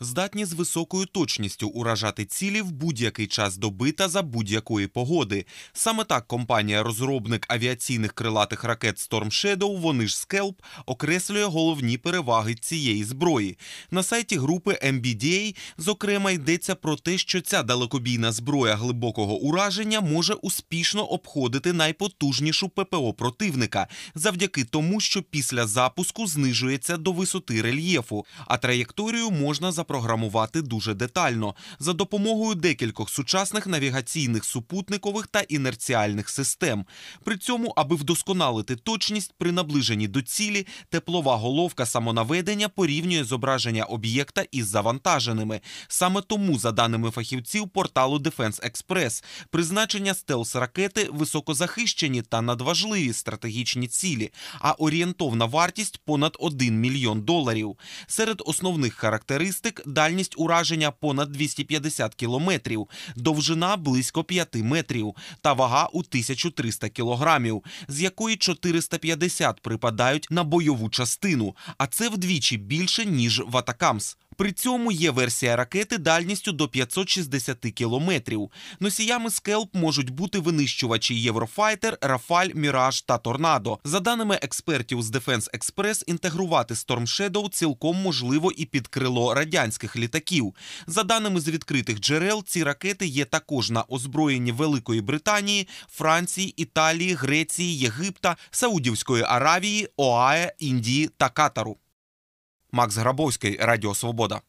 здатні з високою точністю уражати цілі в будь-який час доби та за будь-якої погоди. Саме так компанія-розробник авіаційних крилатих ракет Storm Shadow, вони ж Скелп, окреслює головні переваги цієї зброї. На сайті групи MBDA, зокрема, йдеться про те, що ця далекобійна зброя глибокого ураження може успішно обходити найпотужнішу ППО противника завдяки тому, що після запуску знижується до висоти рельєфу, а траєкторію можна запустити програмувати дуже детально за допомогою декількох сучасних навігаційних супутникових та інерціальних систем. При цьому, аби вдосконалити точність при наближенні до цілі, теплова головка самонаведення порівнює зображення об'єкта із завантаженими. Саме тому, за даними фахівців порталу Defense Express, призначення стелс ракети високозахищені та надважливі стратегічні цілі, а орієнтовна вартість понад 1 мільйон доларів. Серед основних характеристик дальність ураження понад 250 кілометрів, довжина близько 5 метрів та вага у 1300 кілограмів, з якої 450 припадають на бойову частину. А це вдвічі більше ніж в Атакамс. При цьому є версія ракети дальністю до 560 кілометрів. Носіями скелп можуть бути винищувачі Єврофайтер, Рафаль, Міраж та Торнадо. За даними експертів з Дефенс Експрес, інтегрувати Storm Shadow цілком можливо і під крило радянських літаків. За даними з відкритих джерел, ці ракети є також на озброєнні Великої Британії, Франції, Італії, Греції, Єгипта, Саудівської Аравії, ОАЕ, Індії та Катару. Макс Грабовський Радіо Свобода.